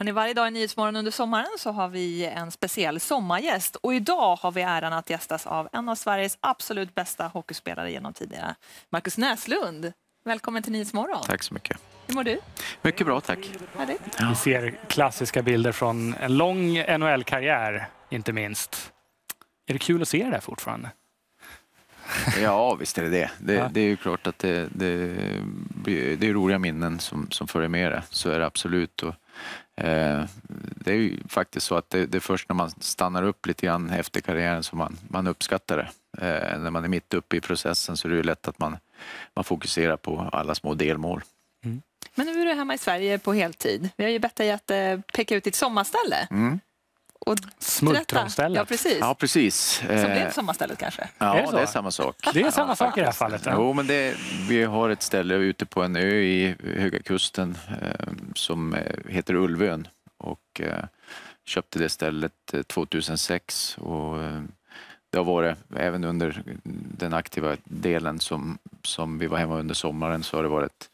Hörrni, varje dag i Nyhetsmorgon under sommaren så har vi en speciell sommargäst. Och idag har vi äran att gästas av en av Sveriges absolut bästa hockeyspelare genom tidigare. Markus Näslund. Välkommen till Nyhetsmorgon. Tack så mycket. Hur mår du? Mycket bra, tack. Härligt. Vi ser klassiska bilder från en lång NHL-karriär, inte minst. Är det kul att se det där fortfarande? Ja, visst är det det. Det, ja. det är ju klart att det, det, det, är roliga minnen som, som följer med det. Så är det absolut. Och Eh, det är ju faktiskt så att det, är först när man stannar upp lite grann efter karriären som man, man uppskattar det. Eh, när man är mitt uppe i processen så är det ju lätt att man, man fokuserar på alla små delmål. Mm. Men nu är du hemma i Sverige på heltid. Vi har ju bett dig att eh, peka ut ditt sommarställe. Mm och Smultronstället. Ja precis. ja, precis. Som blev eh, sommarstället kanske? Ja, är det, det, är samma sak. Det är samma ja, sak i det här fallet. Ja. Jo, men det, vi har ett ställe ute på en ö i Höga Kusten eh, som eh, heter Ulvön och eh, köpte det stället 2006 eh, och eh, det har varit, även under den aktiva delen som, som vi var hemma under sommaren, så har det varit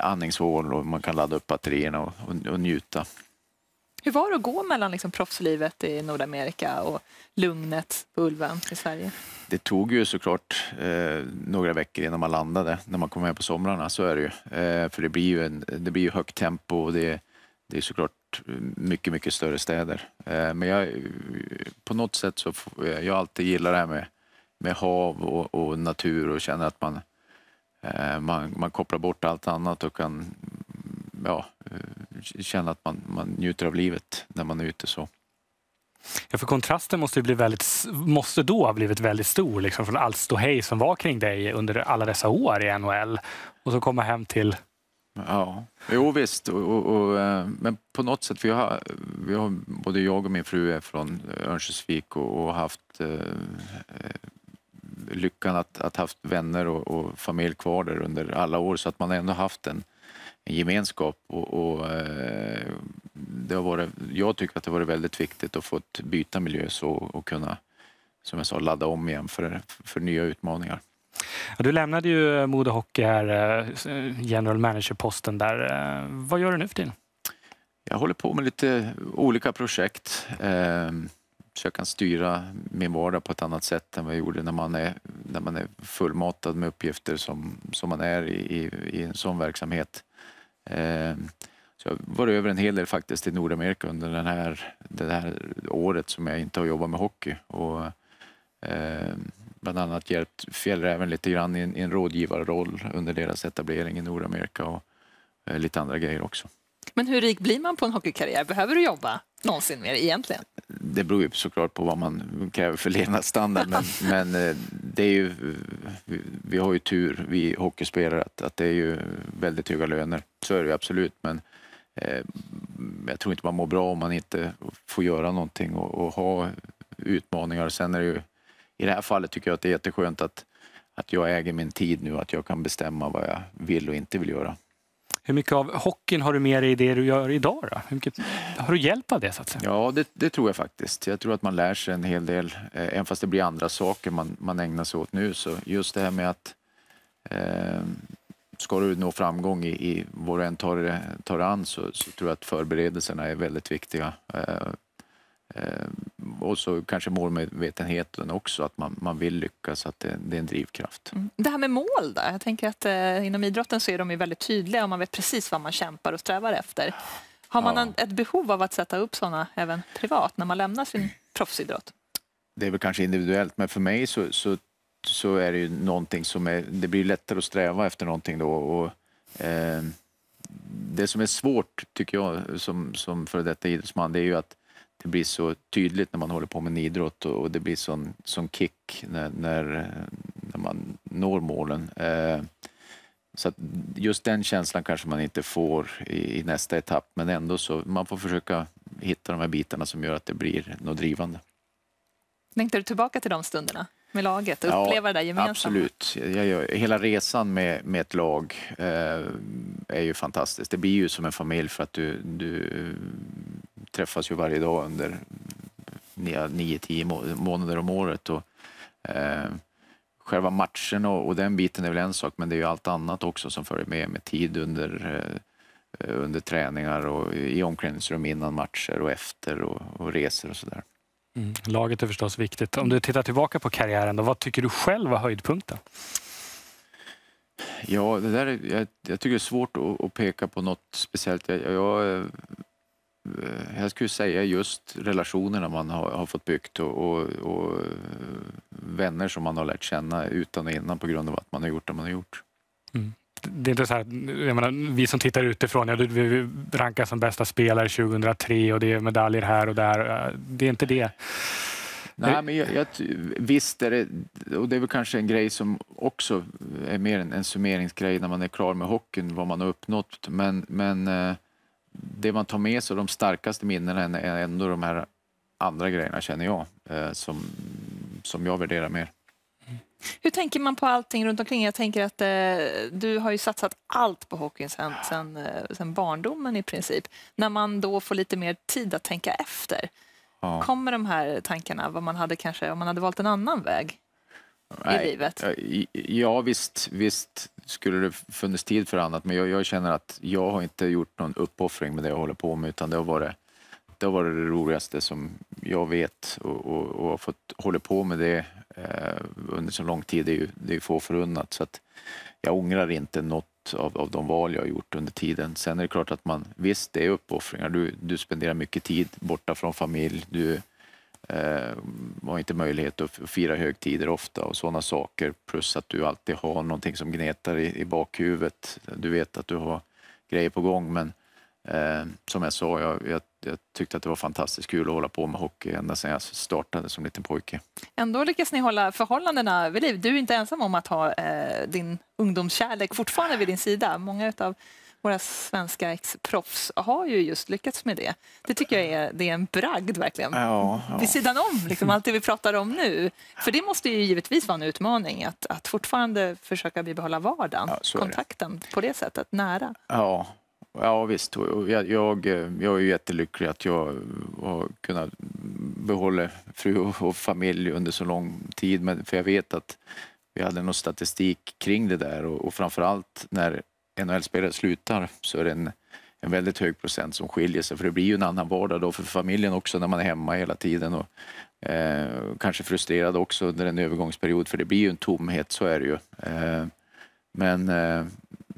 andningshål och man kan ladda upp batterierna och, och, och njuta. Hur var det att gå mellan liksom proffslivet i Nordamerika och lugnet på Ulven i Sverige? Det tog ju såklart eh, några veckor innan man landade, när man kom hem på somrarna, så är det ju. Eh, för det blir ju, en, det blir ju högt tempo och det, det är såklart eh, mycket, mycket större städer. Eh, men jag, på något sätt så, eh, jag alltid gillar det här med, med hav och, och natur och känner att man, eh, man, man kopplar bort allt annat och kan ja, känna att man, man njuter av livet när man är ute så. Ja, för kontrasten måste, bli väldigt, måste då ha blivit väldigt stor liksom, från allt ståhej som var kring dig under alla dessa år i NHL. Och så komma hem till... Ja, jo visst. Och, och, och, eh, men på något sätt, vi har, vi har, både jag och min fru är från Örnsköldsvik och, och haft eh, eh, lyckan att, ha haft vänner och, familj kvar där under alla år så att man ändå haft en gemenskap. Och, och, eh, det har varit, jag tycker att det har varit väldigt viktigt att få byta miljö så, och kunna, som jag sa, ladda om igen för, för nya utmaningar. Ja, du lämnade ju Modo Hockey här, eh, general manager-posten där. Eh, vad gör du nu för tiden? Jag håller på med lite olika projekt. Så jag kan styra min vardag på ett annat sätt än vad jag gjorde när man är, när man är fullmatad med uppgifter som, som man är i, i, i en sån verksamhet. Ehm, så jag var över en hel del faktiskt till Nordamerika under den här, det här året som jag inte har jobbat med hockey. Och, eh, bland annat hjälpt Fjällräven lite grann i en, i en rådgivarroll under deras etablering i Nordamerika och eh, lite andra grejer också. Men hur rik blir man på en hockeykarriär? Behöver du jobba någonsin mer egentligen? Det beror ju såklart på vad man kräver för levnadsstandard men, men eh, det är ju, vi har ju tur, vi hockeyspelare, att, att det är ju väldigt höga löner så är det absolut. Men eh, jag tror inte man mår bra om man inte får göra någonting och, och ha utmaningar. Sen är det ju, i det här fallet tycker jag att det är jätteskönt att, att jag äger min tid nu, att jag kan bestämma vad jag vill och inte vill göra. Hur mycket av hockeyn har du med dig i det du gör idag? Då? Hur mycket, har du hjälp av det? Så att säga? Ja, det, det, tror jag faktiskt. Jag tror att man lär sig en hel del, eh, även fast det blir andra saker man, man ägnar sig åt nu. Så just det här med att eh, ska du nå framgång i, i vad du än tar, det, tar an så, så, tror jag att förberedelserna är väldigt viktiga. Eh, eh, och så kanske målmedvetenheten också, att man, man vill lyckas, att det, det är en drivkraft. Mm. Det här med mål då? Jag tänker att eh, inom idrotten så är de ju väldigt tydliga och man vet precis vad man kämpar och strävar efter. Har man ja. en, ett behov av att sätta upp sådana även privat när man lämnar sin proffsidrott? Det är väl kanske individuellt, men för mig så, så så är det ju någonting som är, det blir lättare att sträva efter någonting då. Och, eh, det som är svårt, tycker jag, som, som före detta idrottsman, det är ju att det blir så tydligt när man håller på med en idrott och, och det blir sån, sån kick när, när, när man når målen. Eh, så just den känslan kanske man inte får i, i, nästa etapp, men ändå så man får försöka hitta de här bitarna som gör att det blir något drivande. Längtar du tillbaka till de stunderna? med laget och uppleva ja, det där gemensamma? Absolut. Jag, hela resan med, med ett lag eh, är ju fantastisk. Det blir ju som en familj för att du, du träffas ju varje dag under 9-10 månader om året. Och, eh, själva matchen och, och, den biten är väl en sak, men det är ju allt annat också som följer med, med tid under eh, under träningar och i omklädningsrum innan matcher och efter och, och resor och sådär. Mm. Laget är förstås viktigt. Om du tittar tillbaka på karriären, då, vad tycker du själv var höjdpunkten? Ja, det där, är, jag, jag, tycker det är svårt att, att peka på något speciellt. Jag, jag, jag, eh, eh, skulle säga just relationerna man har, har fått byggt och, och, och, eh, vänner som man har lärt känna utan och innan på grund av att man har gjort det man har gjort. Mm det är inte så här, menar, vi som tittar utifrån, ja, vi rankas som bästa spelare 2003 och det är medaljer här och där. Det är inte det. Nej, men jag, jag, visst är det, och det är väl kanske en grej som också är mer en, en summeringsgrej när man är klar med hockeyn, vad man har uppnått. Men, men eh, det man tar med sig, de starkaste minnena, är ändå de här andra grejerna känner jag, eh, som, som jag värderar mer. Hur tänker man på allting runt omkring? Jag tänker att eh, du har ju satsat allt på hockeyn sen, sen, eh, sen, barndomen i princip. När man då får lite mer tid att tänka efter, ja. kommer de här tankarna, vad man hade kanske om man hade valt en annan väg? Nej, i livet? Ja, visst, visst skulle det funnits tid för annat, men jag, jag, känner att jag har inte gjort någon uppoffring med det jag håller på med, utan det har varit det har varit det roligaste som jag vet och, och, och har fått hålla på med det eh, under så lång tid. Det är ju, det är få förunnat så att jag ångrar inte något av, av de val jag har gjort under tiden. Sen är det klart att man, visst det är uppoffringar. Du, du spenderar mycket tid borta från familj. Du eh, har inte möjlighet att fira högtider ofta och sådana saker. Plus att du alltid har någonting som gnetar i, i bakhuvudet. Du vet att du har grejer på gång men Eh, som jag sa, jag, jag, jag, tyckte att det var fantastiskt kul att hålla på med hockey ända sedan jag startade som liten pojke. Ändå lyckas ni hålla förhållandena vid liv. Du är inte ensam om att ha eh, din ungdomskärlek fortfarande vid din sida. Många av våra svenska ex-proffs har ju just lyckats med det. Det tycker jag är, det är en bragd verkligen. Ja, ja. Vid sidan om liksom, allt det vi pratar om nu. För det måste ju givetvis vara en utmaning att, att fortfarande försöka bibehålla vardagen, ja, kontakten på det sättet, nära. Ja, Ja visst, jag, jag, jag är jättelycklig att jag har kunnat behålla fru och familj under så lång tid, men, för jag vet att vi hade någon statistik kring det där och, och framför allt när NHL-spelare slutar så är det en, en väldigt hög procent som skiljer sig, för det blir ju en annan vardag då för familjen också när man är hemma hela tiden och eh, kanske frustrerad också under en övergångsperiod, för det blir ju en tomhet, så är det ju. Eh, men eh,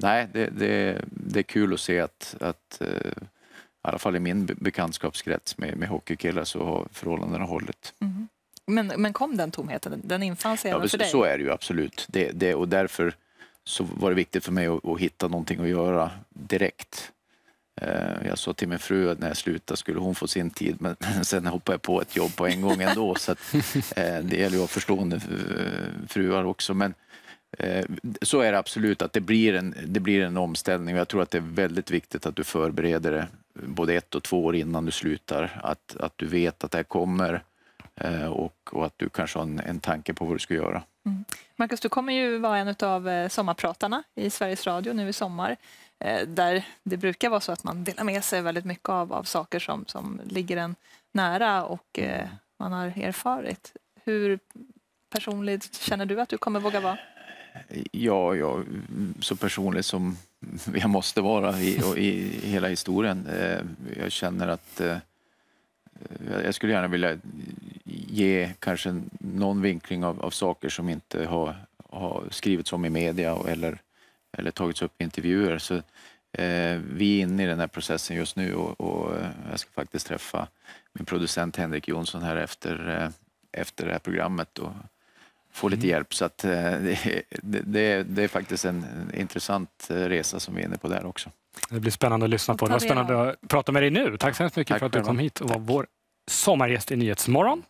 nej, det, det, det är kul att se att, att eh, i alla fall i min bekantskapskrets med, med hockeykillar så har förhållandena hållit. Mm. Men, men kom den tomheten? Den infann sig ja, även för dig? Så är det ju absolut. Det, det, och därför så var det viktigt för mig att, att hitta någonting att göra direkt. Eh, jag sa till min fru att när jag slutade skulle hon få sin tid, men sen hoppade jag på ett jobb på en gång ändå. så att, eh, det gäller ju att ha förstående fruar också. Men Eh, så är det absolut, att det blir, en, det blir en omställning. Jag tror att det är väldigt viktigt att du förbereder det både ett och två år innan du slutar. Att, att du vet att det här kommer eh, och, och att du kanske har en, en tanke på vad du ska göra. Mm. Marcus, du kommer ju vara en av eh, sommarpratarna i Sveriges Radio nu i sommar. Där det brukar vara så att man delar med sig väldigt mycket av, av saker som, som ligger en nära och man har erfarit. Hur personligt känner du att du kommer våga vara? ja, ja, så personlig som jag måste vara i, i hela historien. Eh, jag känner att eh, jag skulle gärna vilja ge kanske någon vinkling av, av saker som inte har, har, skrivits om i media eller, eller tagits upp i intervjuer. Så, eh, vi är inne i den här processen just nu och, och eh, jag ska faktiskt träffa min producent Henrik Jonsson här efter, efter det här programmet och få lite mm. hjälp. Så att, eh, det, det, det, är faktiskt en intressant eh, resa som vi är inne på där också. Det blir spännande att lyssna på. Det var spännande att prata med dig nu. Tack så hemskt mycket Tack för att du kom hit och var vår sommargäst i Nyhetsmorgon.